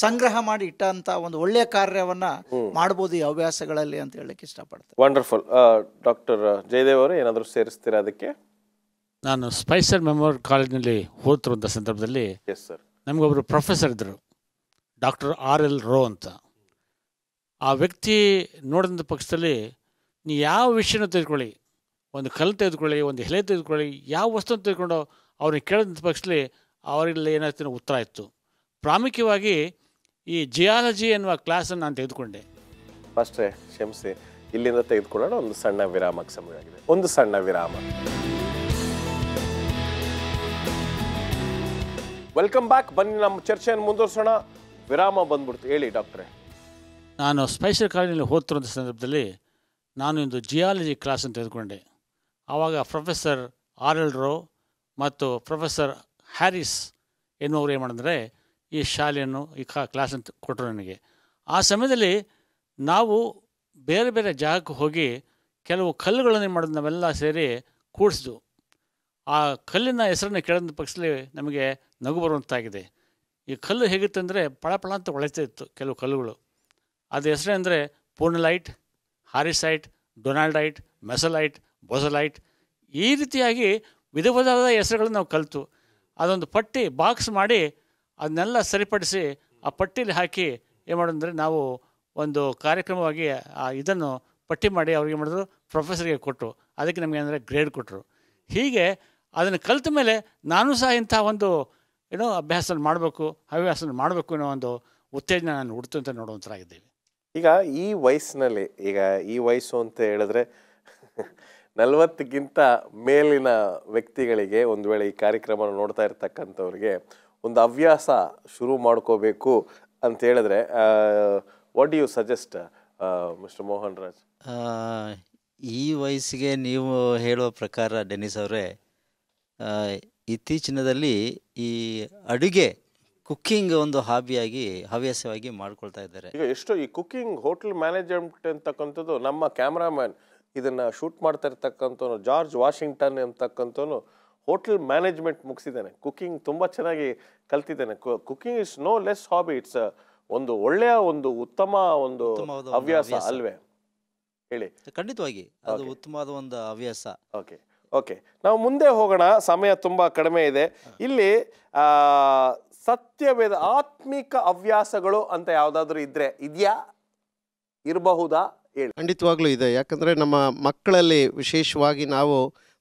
ಸಂಗ್ರಹ ಮಾಡಿ ಇಟ್ಟಂತ ಒಂದು ಒಳ್ಳೆಯ ಕಾರ್ಯವನ್ನು ಮಾಡ್ಬೋದು ಈ ಹವ್ಯಾಸಗಳಲ್ಲಿ ಅಂತ ಹೇಳಕ್ಕೆ ಇಷ್ಟಪಡ್ತೇನೆ ವಂಡರ್ಫುಲ್ ಡಾಕ್ಟರ್ ಜಯದೇವ್ ಅವರು ಏನಾದರೂ ಸೇರಿಸ್ತೀರಾ ಅದಕ್ಕೆ ನಾನು ಸ್ಪೈಸರ್ ಮೆಮೋರಿಯಲ್ ಕಾಲೇಜ್ನಲ್ಲಿ ಓದ್ತಿರುವಂಥ ಸಂದರ್ಭದಲ್ಲಿ ಎಸ್ ಸರ್ ನಮಗೊಬ್ಬರು ಪ್ರೊಫೆಸರ್ ಇದ್ದರು ಡಾಕ್ಟರ್ ಆರ್ ಎಲ್ ರೋ ಅಂತ ಆ ವ್ಯಕ್ತಿ ನೋಡಿದ ಪಕ್ಷದಲ್ಲಿ ನೀವು ಯಾವ ವಿಷಯನೂ ತಿಳ್ಕೊಳ್ಳಿ ಒಂದು ಕಲ್ಲು ತೆಗೆದುಕೊಳ್ಳಿ ಒಂದು ಎಲೆ ತೆಗೆದುಕೊಳ್ಳಿ ಯಾವ ವಸ್ತು ತೆಗೆದುಕೊಂಡು ಅವ್ರಿಗೆ ಕೇಳಿದ ಪಕ್ಷದಲ್ಲಿ ಅವರಿಲ್ಲ ಏನಾಗ್ತಾನೆ ಉತ್ತರ ಇತ್ತು ಪ್ರಾಮುಖ್ಯವಾಗಿ ಈ ಜಿಯಾಲಜಿ ಎನ್ನುವ ಕ್ಲಾಸನ್ನು ನಾನು ತೆಗೆದುಕೊಂಡೆ ಫಸ್ಟ್ ಕ್ಷಮಿಸಿ ಇಲ್ಲಿಂದ ತೆಗೆದುಕೊಳ್ಳೋಣ ಒಂದು ಸಣ್ಣ ವಿರಾಮಕ್ಕೆ ಸಮಯ ಆಗಿದೆ ಒಂದು ಸಣ್ಣ ವಿರಾಮ ವೆಲ್ಕಮ್ ಬ್ಯಾಕ್ ಬನ್ನಿ ನಮ್ಮ ಚರ್ಚೆಯನ್ನು ಮುಂದುವರಿಸೋಣ ವಿರಾಮ ಬಂದ್ಬಿಡ್ತು ಹೇಳಿ ಡಾಕ್ಟ್ರೆ ನಾನು ಸ್ಪೈಸರ್ ಕಾಲೇಜಿನಲ್ಲಿ ಓದ್ತಿರೋಂಥ ಸಂದರ್ಭದಲ್ಲಿ ನಾನು ಇಂದು ಜಿಯಾಲಜಿ ಕ್ಲಾಸನ್ನು ತೆಗೆದುಕೊಂಡೆ ಆವಾಗ ಪ್ರೊಫೆಸರ್ ಆರ್ ಎಲ್ ರೋ ಮತ್ತು ಪ್ರೊಫೆಸರ್ ಹ್ಯಾರಿಸ್ ಎನ್ನುವರು ಏನು ಮಾಡಿದ್ರೆ ಈ ಶಾಲೆಯನ್ನು ಈ ಕ್ಲಾಸ್ ಕ್ಲಾಸನ್ನು ಕೊಟ್ಟರು ನನಗೆ ಆ ಸಮಯದಲ್ಲಿ ನಾವು ಬೇರೆ ಬೇರೆ ಜಾಗಕ್ಕೆ ಹೋಗಿ ಕೆಲವು ಕಲ್ಲುಗಳನ್ನು ಏನು ನಾವೆಲ್ಲ ಸೇರಿ ಕೂಡಿಸಿದ್ವು ಆ ಕಲ್ಲಿನ ಹೆಸರನ್ನು ಕೇಳಿದ ಪಕ್ಷದಲ್ಲಿ ನಮಗೆ ನಗು ಬರುವಂತಾಗಿದೆ ಈ ಕಲ್ಲು ಹೇಗಿತ್ತು ಅಂದರೆ ಪಳಪಳ ಅಂತ ಒಳಿತಾ ಇತ್ತು ಕೆಲವು ಕಲ್ಲುಗಳು ಅದು ಹೆಸರೇ ಅಂದರೆ ಲೈಟ್ ಹಾರಿಸೈಟ್ ಡೊನಾಲ್ಡೈಟ್ ಮೆಸಲೈಟ್ ಬೊಸಲೈಟ್ ಈ ರೀತಿಯಾಗಿ ವಿಧ ವಿಧವಾದ ಹೆಸರುಗಳನ್ನು ನಾವು ಕಲಿತು ಅದೊಂದು ಪಟ್ಟಿ ಬಾಕ್ಸ್ ಮಾಡಿ ಅದನ್ನೆಲ್ಲ ಸರಿಪಡಿಸಿ ಆ ಪಟ್ಟಿಲಿ ಹಾಕಿ ಏನು ಮಾಡೋದಂದರೆ ನಾವು ಒಂದು ಕಾರ್ಯಕ್ರಮವಾಗಿ ಆ ಇದನ್ನು ಪಟ್ಟಿ ಮಾಡಿ ಅವ್ರಿಗೆ ಮಾಡಿದ್ರು ಪ್ರೊಫೆಸರ್ಗೆ ಕೊಟ್ಟರು ಅದಕ್ಕೆ ನಮಗೆ ಅಂದರೆ ಗ್ರೇಡ್ ಕೊಟ್ಟರು ಹೀಗೆ ಅದನ್ನು ಕಲಿತ ಮೇಲೆ ನಾನು ಸಹ ಇಂಥ ಒಂದು ಏನೋ ಅಭ್ಯಾಸ ಮಾಡಬೇಕು ಹವ್ಯಾಸನ ಮಾಡಬೇಕು ಅನ್ನೋ ಒಂದು ಉತ್ತೇಜನ ನಾನು ಹುಡ್ತು ಅಂತ ನೋಡುವಂಥರಾಗಿದ್ದೀವಿ ಈಗ ಈ ವಯಸ್ಸಿನಲ್ಲಿ ಈಗ ಈ ವಯಸ್ಸು ಅಂತ ಹೇಳಿದ್ರೆ ನಲವತ್ತಕ್ಕಿಂತ ಮೇಲಿನ ವ್ಯಕ್ತಿಗಳಿಗೆ ಒಂದು ವೇಳೆ ಈ ಕಾರ್ಯಕ್ರಮ ನೋಡ್ತಾ ಇರ್ತಕ್ಕಂಥವ್ರಿಗೆ ಒಂದು ಹವ್ಯಾಸ ಶುರು ಮಾಡ್ಕೋಬೇಕು ಅಂತ ಹೇಳಿದ್ರೆ what you suggest mister Mohan Raj ಈ ವಯಸ್ಸಿಗೆ ನೀವು ಹೇಳುವ ಪ್ರಕಾರ ಡೆನಿಸ್ ಅವರೇ ಇತ್ತೀಚಿನದಲ್ಲಿ ಈ ಅಡುಗೆ ಕುಕ್ಕಿಂಗ್ ಒಂದು ಹಾಬಿಯಾಗಿ ಹವ್ಯಾಸವಾಗಿ ಮಾಡ್ಕೊಳ್ತಾ ಇದ್ದಾರೆ ಈಗ ಎಷ್ಟು ಈ ಕುಕ್ಕಿಂಗ್ ಹೋಟೆಲ್ ಮ್ಯಾನೇಜ್ಮೆಂಟ್ ಅಂತಕ್ಕಂಥದ್ದು ನಮ್ಮ ಕ್ಯಾಮ್ರಾಮ್ಯಾನ್ ಇದನ್ನು ಶೂಟ್ ಮಾಡ್ತಾ ಇರ್ತಕ್ಕಂಥವನು ಜಾರ್ಜ್ ವಾಷಿಂಗ್ಟನ್ ಎಂಬತಕ್ಕಂಥವ್ನು ಹೋಟೆಲ್ ಮ್ಯಾನೇಜ್ಮೆಂಟ್ ಮುಗಿಸಿದ್ದಾನೆ ಕುಕ್ಕಿಂಗ್ ತುಂಬ ಚೆನ್ನಾಗಿ ಕಲ್ತಿದ್ದಾನೆ cooking is no less hobby it's ಒಂದು ಒಳ್ಳೆಯ ಒಂದು ಉತ್ತಮ ಒಂದು ಹವ್ಯಾಸ ಅಲ್ವೇ ಹೇಳಿ ಖಂಡಿತವಾಗಿ ಅದು ಉತ್ತಮವಾದ ಒಂದು ಹವ್ಯಾಸ ಓಕೆ ಓಕೆ ನಾವು ಮುಂದೆ ಹೋಗೋಣ ಸಮಯ ತುಂಬ ಕಡಿಮೆ ಇದೆ ಇಲ್ಲಿ ಸತ್ಯವೇದ ಆತ್ಮಿಕ ಹವ್ಯಾಸಗಳು ಅಂತ ಯಾವುದಾದ್ರೂ ಇದ್ರೆ ಇದೆಯಾ ಇರಬಹುದಾ ಹೇಳಿ ಖಂಡಿತವಾಗ್ಲೂ ಇದೆ ಯಾಕಂದರೆ ನಮ್ಮ ಮಕ್ಕಳಲ್ಲಿ ವಿಶೇಷವಾಗಿ ನಾವು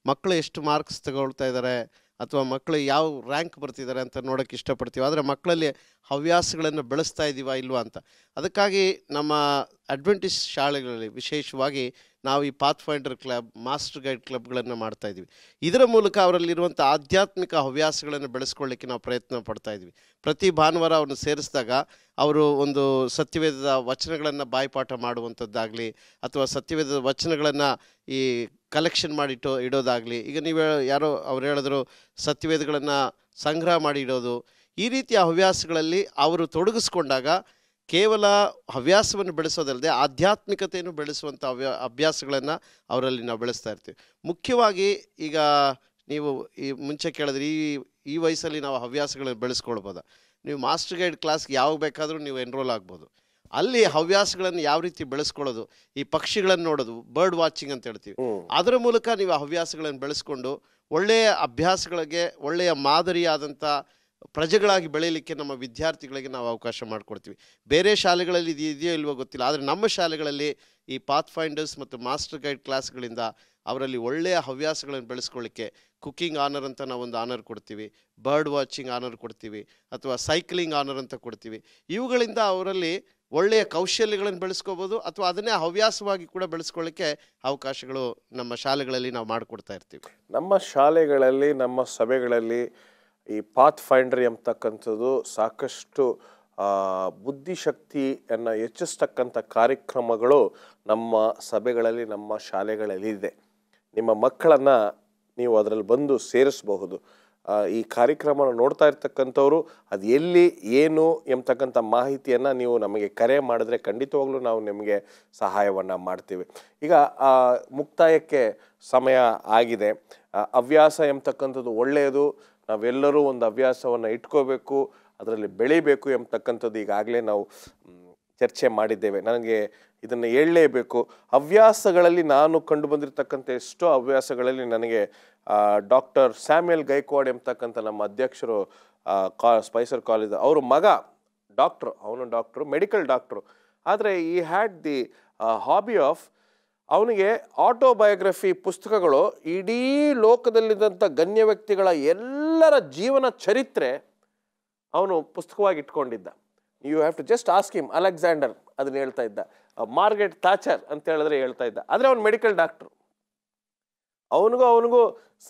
ಮಕ್ಕಳು ಎಷ್ಟು ಮಾರ್ಕ್ಸ್ ತಗೊಳ್ತಾ ಇದ್ದಾರೆ ಅಥವಾ ಮಕ್ಕಳು ಯಾವ ರ್ಯಾಂಕ್ ಬರ್ತಿದ್ದಾರೆ ಅಂತ ನೋಡೋಕ್ಕೆ ಇಷ್ಟಪಡ್ತೀವಿ ಆದರೆ ಮಕ್ಕಳಲ್ಲಿ ಹವ್ಯಾಸಗಳನ್ನು ಬೆಳೆಸ್ತಾ ಇದ್ದೀವ ಇಲ್ವಾ ಅಂತ ಅದಕ್ಕಾಗಿ ನಮ್ಮ ಅಡ್ವೆಂಟಿಸ್ ಶಾಲೆಗಳಲ್ಲಿ ವಿಶೇಷವಾಗಿ ನಾವು ಈ pathfinder club master guide ಕ್ಲಬ್ಗಳನ್ನು ಮಾಡ್ತಾ ಇದ್ದೀವಿ ಇದರ ಮೂಲಕ ಅವರಲ್ಲಿರುವಂಥ ಆಧ್ಯಾತ್ಮಿಕ ಹವ್ಯಾಸಗಳನ್ನು ಬೆಳೆಸ್ಕೊಳ್ಳಿಕ್ಕೆ ನಾವು ಪ್ರಯತ್ನ ಪಡ್ತಾ ಇದ್ವಿ ಪ್ರತಿ ಭಾನುವಾರ ಅವ್ರನ್ನ ಸೇರಿಸಿದಾಗ ಅವರು ಒಂದು ಸತ್ಯವೇದದ ವಚನಗಳನ್ನು ಬಾಯಿಪಾಠ ಮಾಡುವಂಥದ್ದಾಗಲಿ ಅಥವಾ ಸತ್ಯವೇದದ ವಚನಗಳನ್ನು ಈ ಕಲೆಕ್ಷನ್ ಮಾಡಿಟ್ಟು ಇಡೋದಾಗಲಿ ಈಗ ನೀವು ಯಾರೋ ಅವ್ರು ಹೇಳಿದ್ರು ಸತ್ಯವೇದಗಳನ್ನು ಸಂಗ್ರಹ ಮಾಡಿ ಇಡೋದು ಈ ರೀತಿಯ ಹವ್ಯಾಸಗಳಲ್ಲಿ ಅವರು ತೊಡಗಿಸ್ಕೊಂಡಾಗ ಕೇವಲ ಹವ್ಯಾಸವನ್ನು ಬೆಳೆಸೋದಲ್ಲದೆ ಆಧ್ಯಾತ್ಮಿಕತೆಯನ್ನು ಬೆಳೆಸುವಂಥ ಅವ್ಯ ಅಭ್ಯಾಸಗಳನ್ನು ಅವರಲ್ಲಿ ನಾವು ಬೆಳೆಸ್ತಾ ಇರ್ತೀವಿ ಮುಖ್ಯವಾಗಿ ಈಗ ನೀವು ಈ ಮುಂಚೆ ಕೇಳಿದ್ರೆ ಈ ಈ ವಯಸ್ಸಲ್ಲಿ ನಾವು ಹವ್ಯಾಸಗಳನ್ನು ಬೆಳೆಸ್ಕೊಳ್ಬೋದು ನೀವು ಮಾಸ್ಟರ್ ಗೈಡ್ ಕ್ಲಾಸ್ಗೆ ಯಾವಾಗ ಬೇಕಾದರೂ ನೀವು ಎನ್ರೋಲ್ ಆಗ್ಬೋದು ಅಲ್ಲಿ ಹವ್ಯಾಸಗಳನ್ನು ಯಾವ ರೀತಿ ಬೆಳೆಸ್ಕೊಳ್ಳೋದು ಈ ಪಕ್ಷಿಗಳನ್ನು ನೋಡೋದು ಬರ್ಡ್ ವಾಚಿಂಗ್ ಅಂತ ಹೇಳ್ತೀವಿ ಅದರ ಮೂಲಕ ನೀವು ಹವ್ಯಾಸಗಳನ್ನು ಬೆಳೆಸ್ಕೊಂಡು ಒಳ್ಳೆಯ ಅಭ್ಯಾಸಗಳಿಗೆ ಒಳ್ಳೆಯ ಮಾದರಿಯಾದಂಥ ಪ್ರಜೆಗಳಾಗಿ ಬೆಳೆಯಲಿಕ್ಕೆ ನಮ್ಮ ವಿದ್ಯಾರ್ಥಿಗಳಿಗೆ ನಾವು ಅವಕಾಶ ಮಾಡಿಕೊಡ್ತೀವಿ ಬೇರೆ ಶಾಲೆಗಳಲ್ಲಿ ಇದು ಇದೆಯೋ ಇಲ್ವೋ ಗೊತ್ತಿಲ್ಲ ಆದರೆ ನಮ್ಮ ಶಾಲೆಗಳಲ್ಲಿ ಈ ಪಾತ್ ಫೈಂಡರ್ಸ್ ಮತ್ತು ಮಾಸ್ಟರ್ ಗೈಡ್ ಕ್ಲಾಸ್ಗಳಿಂದ ಅವರಲ್ಲಿ ಒಳ್ಳೆಯ ಹವ್ಯಾಸಗಳನ್ನು ಬೆಳೆಸ್ಕೊಳ್ಳಿಕ್ಕೆ ಕುಕ್ಕಿಂಗ್ ಆನರ್ ಅಂತ ನಾವು ಒಂದು ಆನರ್ ಕೊಡ್ತೀವಿ ಬರ್ಡ್ ವಾಚಿಂಗ್ ಆನರ್ ಕೊಡ್ತೀವಿ ಅಥವಾ ಸೈಕ್ಲಿಂಗ್ ಆನರ್ ಅಂತ ಕೊಡ್ತೀವಿ ಇವುಗಳಿಂದ ಅವರಲ್ಲಿ ಒಳ್ಳೆಯ ಕೌಶಲ್ಯಗಳನ್ನು ಬೆಳೆಸ್ಕೋಬೋದು ಅಥವಾ ಅದನ್ನೇ ಹವ್ಯಾಸವಾಗಿ ಕೂಡ ಬೆಳೆಸ್ಕೊಳ್ಳಿಕ್ಕೆ ಅವಕಾಶಗಳು ನಮ್ಮ ಶಾಲೆಗಳಲ್ಲಿ ನಾವು ಮಾಡಿಕೊಡ್ತಾ ಇರ್ತೀವಿ ನಮ್ಮ ಶಾಲೆಗಳಲ್ಲಿ ನಮ್ಮ ಸಭೆಗಳಲ್ಲಿ ಈ ಪಾತ್ ಫೈಂಡರ್ ಎಂಬತಕ್ಕಂಥದ್ದು ಸಾಕಷ್ಟು ಬುದ್ಧಿಶಕ್ತಿಯನ್ನು ಹೆಚ್ಚಿಸ್ತಕ್ಕಂಥ ಕಾರ್ಯಕ್ರಮಗಳು ನಮ್ಮ ಸಭೆಗಳಲ್ಲಿ ನಮ್ಮ ಶಾಲೆಗಳಲ್ಲಿ ಇದೆ ನಿಮ್ಮ ಮಕ್ಕಳನ್ನು ನೀವು ಅದರಲ್ಲಿ ಬಂದು ಸೇರಿಸಬಹುದು ಈ ಕಾರ್ಯಕ್ರಮ ನೋಡ್ತಾ ಇರ್ತಕ್ಕಂಥವ್ರು ಅದು ಎಲ್ಲಿ ಏನು ಎಂಬತಕ್ಕಂಥ ಮಾಹಿತಿಯನ್ನು ನೀವು ನಮಗೆ ಕರೆ ಮಾಡಿದ್ರೆ ಖಂಡಿತವಾಗ್ಲೂ ನಾವು ನಿಮಗೆ ಸಹಾಯವನ್ನು ಮಾಡ್ತೀವಿ ಈಗ ಮುಕ್ತಾಯಕ್ಕೆ ಸಮಯ ಆಗಿದೆ ಹವ್ಯಾಸ ಎಂಬತಕ್ಕಂಥದ್ದು ಒಳ್ಳೆಯದು ನಾವೆಲ್ಲರೂ ಒಂದು ಹವ್ಯಾಸವನ್ನು ಇಟ್ಕೋಬೇಕು ಅದರಲ್ಲಿ ಬೆಳಿಬೇಕು ಎಂಬತಕ್ಕಂಥದ್ದು ಈಗಾಗಲೇ ನಾವು ಚರ್ಚೆ ಮಾಡಿದ್ದೇವೆ ನನಗೆ ಇದನ್ನು ಹೇಳಲೇಬೇಕು ಹವ್ಯಾಸಗಳಲ್ಲಿ ನಾನು ಕಂಡು ಬಂದಿರತಕ್ಕಂಥ ಎಷ್ಟೋ ಹವ್ಯಾಸಗಳಲ್ಲಿ ನನಗೆ ಡಾಕ್ಟರ್ ಸ್ಯಾಮ್ಯುಯಲ್ ಗೈಕ್ವಾಡ್ ಎಂಬತಕ್ಕಂಥ ನಮ್ಮ ಅಧ್ಯಕ್ಷರು ಕಾ ಸ್ಪೈಸರ್ ಕಾಲೇಜ್ ಅವ್ರ ಮಗ ಡಾಕ್ಟ್ರು ಅವನು ಡಾಕ್ಟ್ರು ಮೆಡಿಕಲ್ ಡಾಕ್ಟ್ರು ಆದರೆ ಈ ಹ್ಯಾಡ್ ದಿ ಹಾಬಿ ಆಫ್ ಅವನಿಗೆ ಆಟೋಬಯೋಗ್ರಫಿ ಪುಸ್ತಕಗಳು ಇಡೀ ಲೋಕದಲ್ಲಿದ್ದಂಥ ಗಣ್ಯ ವ್ಯಕ್ತಿಗಳ ಎಲ್ಲರ ಜೀವನ ಚರಿತ್ರೆ ಅವನು ಪುಸ್ತಕವಾಗಿ ಇಟ್ಕೊಂಡಿದ್ದ you have to just ask him Alexander ಅದನ್ನ ಹೇಳ್ತಾ ಇದ್ದ ಮಾರ್ಗೆಟ್ uh, ಥಾಚರ್ ಅಂತ ಹೇಳಿದ್ರೆ ಹೇಳ್ತಾ ಇದ್ದ ಆದರೆ ಅವನು ಮೆಡಿಕಲ್ ಡಾಕ್ಟ್ರು ಅವನಿಗೂ ಅವನಿಗೂ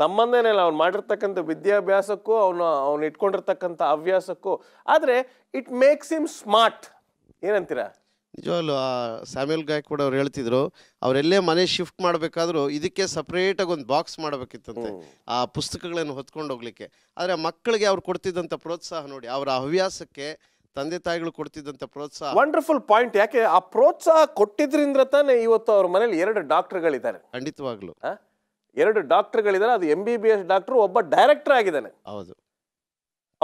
ಸಂಬಂಧನೇ ಇಲ್ಲ ಅವ್ನು ಮಾಡಿರ್ತಕ್ಕಂಥ ವಿದ್ಯಾಭ್ಯಾಸಕ್ಕೂ ಅವನು ಅವನು ಇಟ್ಕೊಂಡಿರ್ತಕ್ಕಂಥ ಹವ್ಯಾಸಕ್ಕೂ ಆದರೆ ಇಟ್ ಮೇಕ್ಸ್ ಹಿಮ್ ಸ್ಮಾರ್ಟ್ ಏನಂತೀರಾ ನಿಜವಾಗ್ಲು ಆ ಸ್ಯಾಮ್ಯಲ್ ಕೂಡ ಅವ್ರು ಹೇಳ್ತಿದ್ರು ಅವರೆಲ್ಲೇ ಮನೆ ಶಿಫ್ಟ್ ಮಾಡಬೇಕಾದ್ರೂ ಇದಕ್ಕೆ ಸಪ್ರೇಟಾಗಿ ಒಂದು ಬಾಕ್ಸ್ ಮಾಡಬೇಕಿತ್ತಂತೆ ಆ ಪುಸ್ತಕಗಳನ್ನು ಹೊತ್ಕೊಂಡು ಹೋಗ್ಲಿಕ್ಕೆ ಆದರೆ ಮಕ್ಕಳಿಗೆ ಅವ್ರು ಕೊಡ್ತಿದ್ದಂಥ ಪ್ರೋತ್ಸಾಹ ನೋಡಿ ಅವರ ಹವ್ಯಾಸಕ್ಕೆ ತಂದೆ ತಾಯಿಗಳು ಕೊಡ್ತಿದ್ದಂಥ ಪ್ರೋತ್ಸಾಹ ವಂಡರ್ಫುಲ್ ಪಾಯಿಂಟ್ ಯಾಕೆ ಆ ಪ್ರೋತ್ಸಾಹ ಕೊಟ್ಟಿದ್ರಿಂದ ತಾನೇ ಇವತ್ತು ಅವ್ರ ಮನೇಲಿ ಎರಡು ಡಾಕ್ಟರ್ಗಳಿದ್ದಾರೆ ಖಂಡಿತವಾಗ್ಲು ಎರಡು ಡಾಕ್ಟರ್ಗಳಿದ್ದಾರೆ ಅದು M B B S doctor ಒಬ್ಬ ಡೈರೆಕ್ಟರ್ ಆಗಿದ್ದಾನೆ ಹೌದು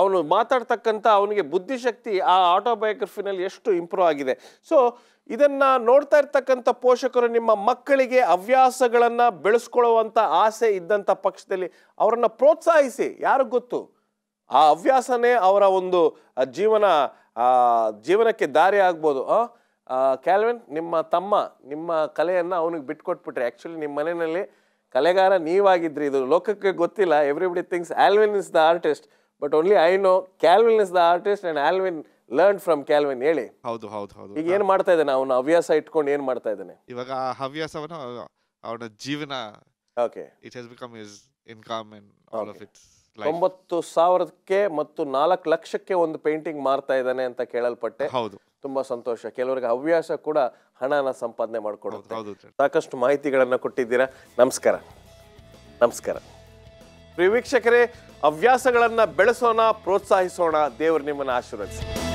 ಅವನು ಮಾತಾಡ್ತಕ್ಕಂಥ ಅವನಿಗೆ ಬುದ್ಧಿಶಕ್ತಿ ಆ ಆಟೋಬಯೋಗ್ರಫಿನಲ್ಲಿ ಎಷ್ಟು ಇಂಪ್ರೂವ್ ಆಗಿದೆ ಸೊ ಇದನ್ನು ನೋಡ್ತಾ ಇರ್ತಕ್ಕಂಥ ಪೋಷಕರು ನಿಮ್ಮ ಮಕ್ಕಳಿಗೆ ಹವ್ಯಾಸಗಳನ್ನು ಬೆಳೆಸ್ಕೊಳ್ಳುವಂಥ ಆಸೆ ಇದ್ದಂಥ ಪಕ್ಷದಲ್ಲಿ ಅವರನ್ನು ಪ್ರೋತ್ಸಾಹಿಸಿ ಯಾರು ಗೊತ್ತು ಆ ಹವ್ಯಾಸನೇ ಅವರ ಒಂದು ಜೀವನ ಜೀವನಕ್ಕೆ ದಾರಿ ಆಗ್ಬೋದು ಕ್ಯಾಲ್ವಿನ್ ನಿಮ್ಮ ತಮ್ಮ ನಿಮ್ಮ ಕಲೆಯನ್ನು ಅವನಿಗೆ ಬಿಟ್ಕೊಟ್ಬಿಟ್ರೆ ಆ್ಯಕ್ಚುಲಿ ನಿಮ್ಮ ಮನೆಯಲ್ಲಿ ಕಲೆಗಾರ ನೀವಾಗಿದ್ರಿ ಇದು ಲೋಕಕ್ಕೆ ಗೊತ್ತಿಲ್ಲ everybody thinks Alvin is the artist but only I know Calvin is the artist and Alvin learn from Calvin ಹೇಳಿ ಹೌದು ಹೌದು ಹೌದು ಈಗ ಏನ್ ಮಾಡ್ತಾ ಇದ್ದಾನೆ ಅವನ ಹವ್ಯಾಸ ಇಟ್ಕೊಂಡು ಏನ್ ಮಾಡ್ತಾ ಇದ್ದಾನೆ ಇವಾಗ ಆ ಹವ್ಯಾಸವನ್ನು ಅವನ ಜೀವನ okay it has become is income and all of it's ತೊಂಬತ್ತು ಸಾವಿರಕ್ಕೆ ಮತ್ತು ನಾಲ್ಕು ಲಕ್ಷಕ್ಕೆ ಒಂದು ಪೇಂಟಿಂಗ್ ಮಾರ್ತಾ ಇದ್ದಾನೆ ಅಂತ ಕೇಳಲ್ಪಟ್ಟೆ ಹೌದು ತುಂಬಾ ಸಂತೋಷ ಕೆಲವರಿಗೆ ಹವ್ಯಾಸ ಕೂಡ ಹಣನ ಸಂಪಾದನೆ ಮಾಡಿಕೊಡುತ್ತೆ ಸಾಕಷ್ಟು ಮಾಹಿತಿಗಳನ್ನು ಕೊಟ್ಟಿದ್ದೀರಾ ನಮಸ್ಕಾರ ನಮಸ್ಕಾರ ಪ್ರಿಯ ವೀಕ್ಷಕರೇ ಹವ್ಯಾಸಗಳನ್ನು ಬೆಳೆಸೋಣ ಪ್ರೋತ್ಸಾಹಿಸೋಣ ದೇವರು ನಿಮ್ಮನ್ನು ಆಶೀರ್ವದಿಸಿ